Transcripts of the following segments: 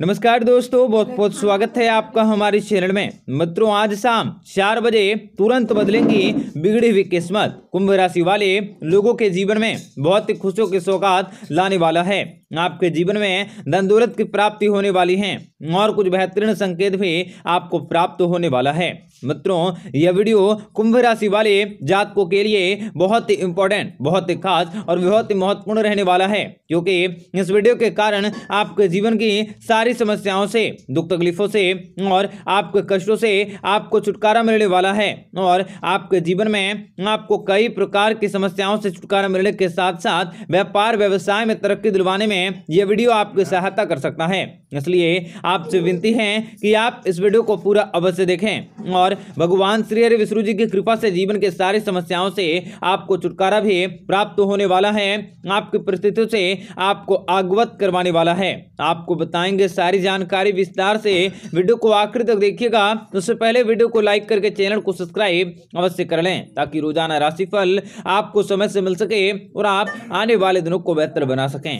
नमस्कार दोस्तों बहुत बहुत स्वागत है आपका हमारे चैनल में मित्रों आज शाम चार बजे तुरंत बदलेंगी बिगड़ी हुई किस्मत कुंभ राशि वाले लोगों के जीवन में बहुत ही खुशियों के सौगात लाने वाला है आपके जीवन में धन दौलत की प्राप्ति होने वाली है और कुछ बेहतरीन संकेत भी आपको प्राप्त होने वाला है मित्रों यह वीडियो कुंभ राशि वाले जातकों के लिए बहुत ही इंपॉर्टेंट बहुत ही खास और बहुत ही महत्वपूर्ण रहने वाला है क्योंकि इस वीडियो के कारण आपके जीवन की सारी समस्याओं से दुख तकलीफों से और आपके कष्टों से आपको छुटकारा मिलने वाला है और आपके जीवन में आपको कई प्रकार की समस्याओं से छुटकारा मिलने के साथ साथ व्यापार व्यवसाय में तरक्की दिलवाने में यह वीडियो आपकी सहायता कर सकता है इसलिए आप आपसे विनती है कि आप इस वीडियो को पूरा अवश्य देखें और भगवान श्री हरि विष्णु जी की कृपा से जीवन के सारी समस्याओं से आपको छुटकारा भी प्राप्त होने वाला है आपकी परिस्थितियों से आपको अवगत करवाने वाला है आपको बताएंगे सारी जानकारी विस्तार से वीडियो को आखिर तक देखिएगा तो उससे पहले वीडियो को लाइक करके चैनल को सब्सक्राइब अवश्य कर लें ताकि रोजाना राशिफल आपको समय से मिल सके और आप आने वाले दिनों को बेहतर बना सकें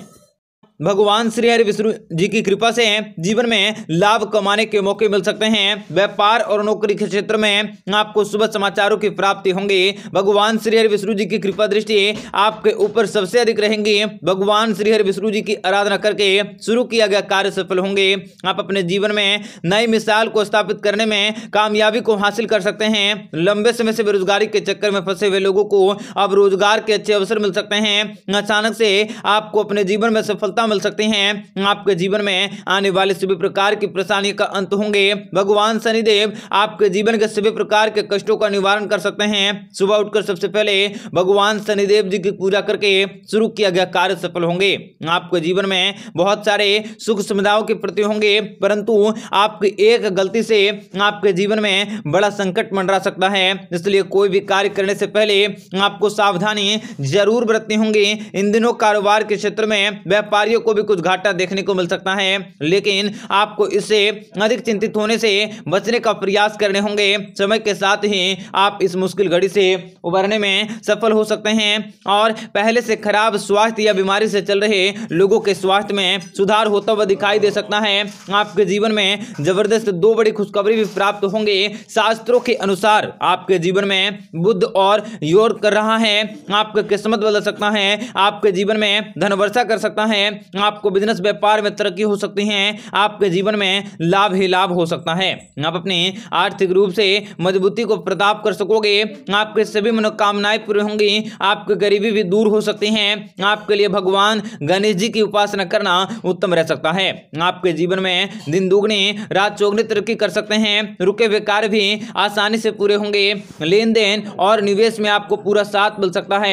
भगवान श्री हरि विष्णु जी की कृपा से जीवन में लाभ कमाने के मौके मिल सकते हैं व्यापार और नौकरी के क्षेत्र में आपको शुभ समाचारों की प्राप्ति होंगी भगवान श्री हरि विष्णु जी की कृपा दृष्टि आपके ऊपर सबसे अधिक रहेंगी भगवान श्री हरि विष्णु जी की आराधना करके शुरू किया गया कार्य सफल होंगे आप अपने जीवन में नई मिसाल को स्थापित करने में कामयाबी को हासिल कर सकते हैं लंबे समय से बेरोजगारी के चक्कर में फंसे हुए लोगों को अब रोजगार के अच्छे अवसर मिल सकते हैं अचानक से आपको अपने जीवन में सफलता सफलता मिल सकती है आपके जीवन में आने वाले सभी प्रकार की परेशानियों का अंत होंगे भगवान शनिदेव आपके जीवन के सभी प्रकार के कष्टों का निवारण कर सकते हैं सुबह उठकर सबसे पहले भगवान शनिदेव जी की पूजा करके शुरू किया गया कार्य सफल होंगे आपके जीवन में बहुत सारे सुख सुविधाओं के प्रति होंगे परंतु आपकी एक गलती से आपके जीवन में बड़ा संकट मंडरा सकता है इसलिए कोई भी कार्य करने से पहले आपको सावधानी जरूर बरतनी होंगी इन दिनों कारोबार के क्षेत्र में व्यापारी व्यापारियों को भी कुछ घाटा देखने को मिल सकता है लेकिन आपको इससे अधिक चिंतित होने से बचने का प्रयास करने होंगे समय के साथ ही आप इस मुश्किल घड़ी से उभरने में सफल हो सकते हैं और पहले से खराब स्वास्थ्य या बीमारी से चल रहे लोगों के स्वास्थ्य में सुधार होता हुआ दिखाई दे सकता है आपके जीवन में जबरदस्त दो बड़ी खुशखबरी भी प्राप्त होंगे शास्त्रों के अनुसार आपके जीवन में बुद्ध और योग कर रहा है आपका किस्मत बदल सकता है आपके जीवन में धनवर्षा कर सकता है आपको बिजनेस व्यापार में तरक्की हो सकती है आपके जीवन में लाभ ही लाभ हो सकता है आप अपने आर्थिक रूप से मजबूती को प्रताप कर सकोगे आपके सभी मनोकामनाएं पूरी होंगी आपकी गरीबी भी दूर हो सकती है आपके लिए भगवान गणेश जी की उपासना करना उत्तम रह सकता है आपके जीवन में दिन दुगनी रात चौगनी तरक्की कर सकते हैं रुके हुए कार्य भी आसानी से पूरे होंगे लेन देन और निवेश में आपको पूरा साथ मिल सकता है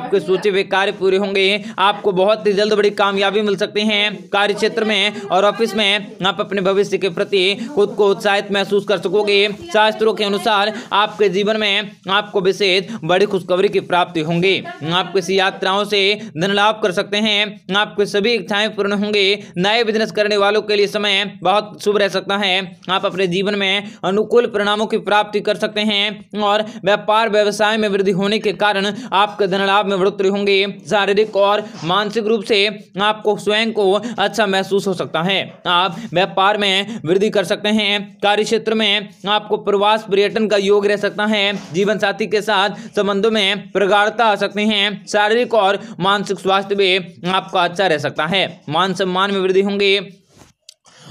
आपके सोचे हुए कार्य पूरे होंगे आपको बहुत ही जल्द बड़ी कामयाबी कामयाबी मिल सकते हैं कार्य क्षेत्र में और ऑफिस में आप अपने भविष्य के प्रति खुद को उत्साहित महसूस कर सकोगे शास्त्रों के अनुसार आपके जीवन में आपको विशेष बड़ी खुशखबरी की प्राप्ति होंगी आप किसी यात्राओं से धन लाभ कर सकते हैं आपके सभी इच्छाएं पूर्ण होंगे नए बिजनेस करने वालों के लिए समय बहुत शुभ रह सकता है आप अपने जीवन में अनुकूल परिणामों की प्राप्ति कर सकते हैं और व्यापार व्यवसाय में वृद्धि होने के कारण आपके धन लाभ में बढ़ोतरी होंगे शारीरिक और मानसिक रूप से आप आपको स्वयं को अच्छा महसूस हो सकता है आप व्यापार में वृद्धि कर सकते हैं कार्य क्षेत्र में आपको प्रवास पर्यटन का योग रह सकता है जीवन साथी के साथ संबंधों में प्रगाढ़ता आ सकती है शारीरिक और मानसिक स्वास्थ्य भी आपका अच्छा रह सकता है मान सम्मान में वृद्धि होंगी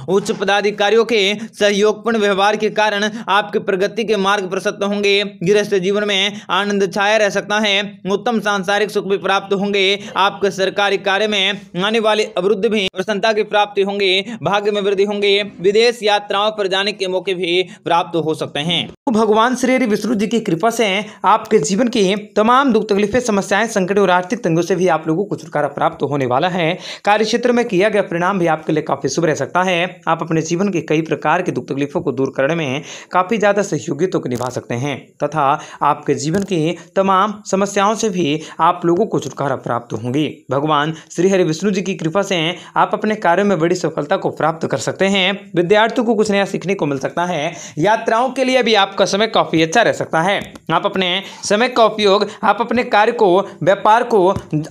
उच्च पदाधिकारियों के सहयोगपूर्ण व्यवहार के कारण आपकी प्रगति के मार्ग प्रशस्त होंगे गृहस्थ जीवन में आनंद छाया रह सकता है उत्तम सांसारिक सुख भी प्राप्त होंगे आपके सरकारी कार्य में आने वाले अवरुद्ध भी प्रसन्नता की प्राप्ति होंगे भाग्य में वृद्धि होंगे विदेश यात्राओं पर जाने के मौके भी प्राप्त हो सकते हैं भगवान श्री हरि विष्णु जी की कृपा से आपके जीवन की तमाम दुख तकलीफें समस्याएं संकट और आर्थिक तंगों से भी आप लोगों को छुटकारा प्राप्त होने वाला है कार्य क्षेत्र में किया गया परिणाम भी आपके लिए काफ़ी शुभ रह सकता है आप अपने जीवन के कई प्रकार की दुख तकलीफों को दूर करने में काफ़ी ज़्यादा सहयोगित को निभा सकते हैं तथा आपके जीवन की तमाम समस्याओं से भी आप लोगों को छुटकारा प्राप्त होंगी भगवान श्री हरि विष्णु जी की कृपा से आप अपने कार्यों में बड़ी सफलता को प्राप्त कर सकते हैं विद्यार्थियों को कुछ नया सीखने को मिल सकता है यात्राओं के लिए भी आपका आपका समय काफ़ी अच्छा रह सकता है आप अपने समय का उपयोग आप अपने कार्य को व्यापार को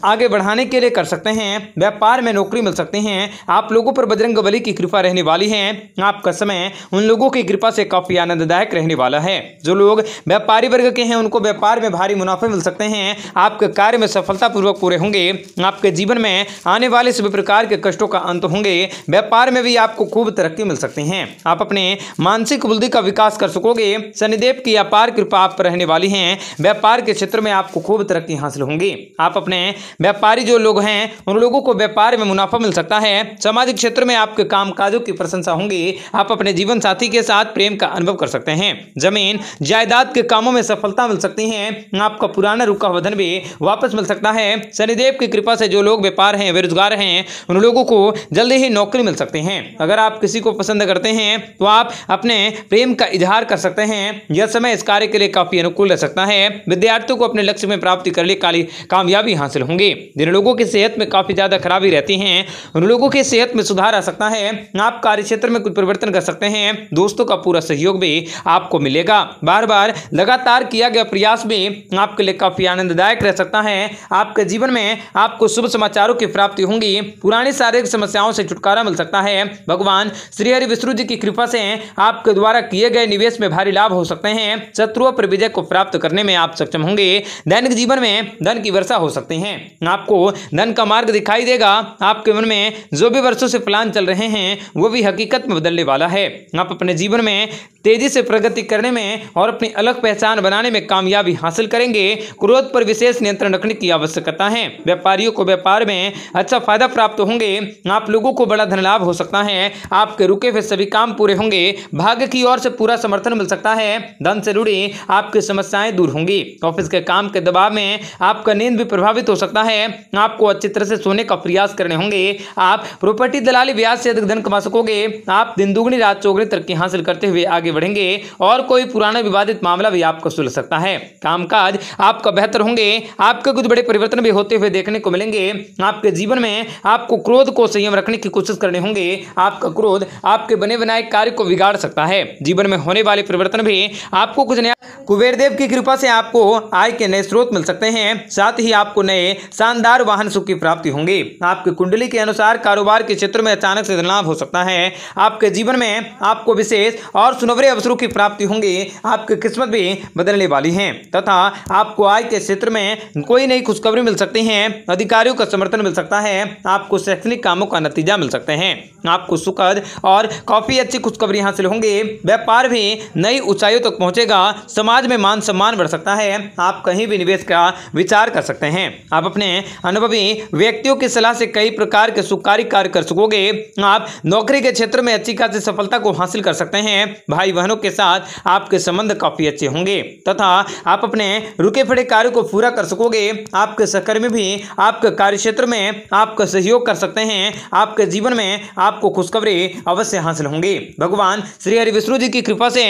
आगे बढ़ाने के लिए कर सकते हैं व्यापार में नौकरी मिल सकते हैं आप लोगों पर बजरंग बली की कृपा रहने वाली है आपका समय उन लोगों की कृपा से काफ़ी आनंददायक रहने वाला है जो लोग व्यापारी वर्ग के हैं उनको व्यापार में भारी मुनाफे मिल सकते हैं आपके कार्य में सफलतापूर्वक पूरे होंगे आपके जीवन में आने वाले सभी प्रकार के कष्टों का अंत होंगे व्यापार में भी आपको खूब तरक्की मिल सकती है आप अपने मानसिक बुद्धि का विकास कर सकोगे शनिदेव की अपार कृपा आप पर रहने वाली है व्यापार के क्षेत्र में आपको खूब तरक्की हासिल होंगी आप अपने व्यापारी जो लोग हैं उन लोगों को व्यापार में मुनाफा मिल सकता है सामाजिक क्षेत्र में आपके काजों की प्रशंसा होंगी आप अपने जीवन साथी के साथ प्रेम का अनुभव कर सकते हैं जमीन जायदाद के कामों में सफलता मिल सकती है आपका पुराना रुका वधन भी वापस मिल सकता है शनिदेव की कृपा से जो लोग व्यापार हैं बेरोजगार हैं उन लोगों को जल्दी ही नौकरी मिल सकती है अगर आप किसी को पसंद करते हैं तो आप अपने प्रेम का इजहार कर सकते हैं हैं यह समय इस कार्य के लिए काफी अनुकूल रह सकता है विद्यार्थियों को अपने लक्ष्य में प्राप्ति करने काली कामयाबी हासिल होंगी जिन लोगों की सेहत में काफी ज्यादा खराबी रहती है उन लोगों की सेहत में सुधार आ सकता है आप कार्य क्षेत्र में कुछ परिवर्तन कर सकते हैं दोस्तों का पूरा सहयोग भी आपको मिलेगा बार बार लगातार किया गया प्रयास भी आपके लिए काफी आनंददायक रह सकता है आपके जीवन में आपको शुभ समाचारों की प्राप्ति होंगी पुरानी शारीरिक समस्याओं से छुटकारा मिल सकता है भगवान श्री हरि विष्णु जी की कृपा से आपके द्वारा किए गए निवेश में भारी लाभ लाभ हो सकते हैं शत्रुओं पर विजय को प्राप्त करने में आप सक्षम होंगे दैनिक जीवन में धन की वर्षा हो सकती है आपको धन का मार्ग दिखाई देगा आपके मन में जो भी वर्षों से प्लान चल रहे हैं वो भी हकीकत में बदलने वाला है आप अपने जीवन में तेजी से प्रगति करने में और अपनी अलग पहचान बनाने में कामयाबी हासिल करेंगे क्रोध पर विशेष नियंत्रण रखने की आवश्यकता है व्यापारियों को व्यापार में अच्छा फायदा प्राप्त होंगे आप लोगों को बड़ा धन लाभ हो सकता है आपके रुके हुए सभी काम पूरे होंगे भाग्य की ओर से पूरा समर्थन मिल सकता है है धन से जुड़ी आपकी समस्याएं दूर होंगी ऑफिस के काम के दबाव में आपका नींद भी प्रभावित हो सकता है आपको अच्छी तरह से सोने का प्रयास करने होंगे आप प्रॉपर्टी दलाली ब्याज से अधिक धन कमा सकोगे आप दिन दुगनी रात चौगनी तरक्की हासिल करते हुए आगे बढ़ेंगे और कोई पुराना विवादित मामला भी आपको सुल सकता है कामकाज आपका बेहतर होंगे आपके कुछ बड़े परिवर्तन भी होते हुए देखने को मिलेंगे आपके जीवन में आपको क्रोध को संयम रखने की कोशिश करने होंगे आपका क्रोध आपके बने बनाए कार्य को बिगाड़ सकता है जीवन में होने वाले परिवर्तन भी आपको कुछ नया कुबेर देव की कृपा से आपको आय के नए स्रोत मिल सकते हैं साथ ही आपको नए शानदार वाहन सुख की प्राप्ति होंगी आपकी कुंडली के अनुसार कारोबार के क्षेत्र में अचानक से लाभ हो सकता है आपके जीवन में आपको विशेष और सुनवरे अवसरों की प्राप्ति होंगी आपकी किस्मत भी बदलने वाली है तथा आपको आय के क्षेत्र में कोई नई खुशखबरी मिल सकती है अधिकारियों का समर्थन मिल सकता है आपको शैक्षणिक कामों का नतीजा मिल सकते हैं आपको सुखद और काफ़ी अच्छी खुशखबरी हासिल होंगे व्यापार भी नई उच्च ऊंचाइयों तक पहुंचेगा समाज में मान सम्मान बढ़ सकता है आप कहीं भी निवेश का विचार कर सकते हैं आप अपने अनुभवी व्यक्तियों की सलाह से कई प्रकार के सुखकारी कार्य कर सकोगे आप नौकरी के क्षेत्र में अच्छी खासी सफलता को हासिल कर सकते हैं भाई बहनों के साथ आपके संबंध काफी अच्छे होंगे तथा आप अपने रुके फड़े कार्य को पूरा कर सकोगे आपके सहकर्मी भी आपके कार्य क्षेत्र में आपका सहयोग कर सकते हैं आपके जीवन में आपको खुशखबरी अवश्य हासिल होंगे भगवान श्री हरि विष्णु जी की कृपा से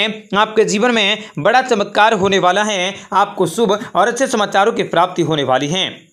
आपके आपके जीवन में बड़ा चमत्कार होने वाला है आपको शुभ और अच्छे समाचारों की प्राप्ति होने वाली है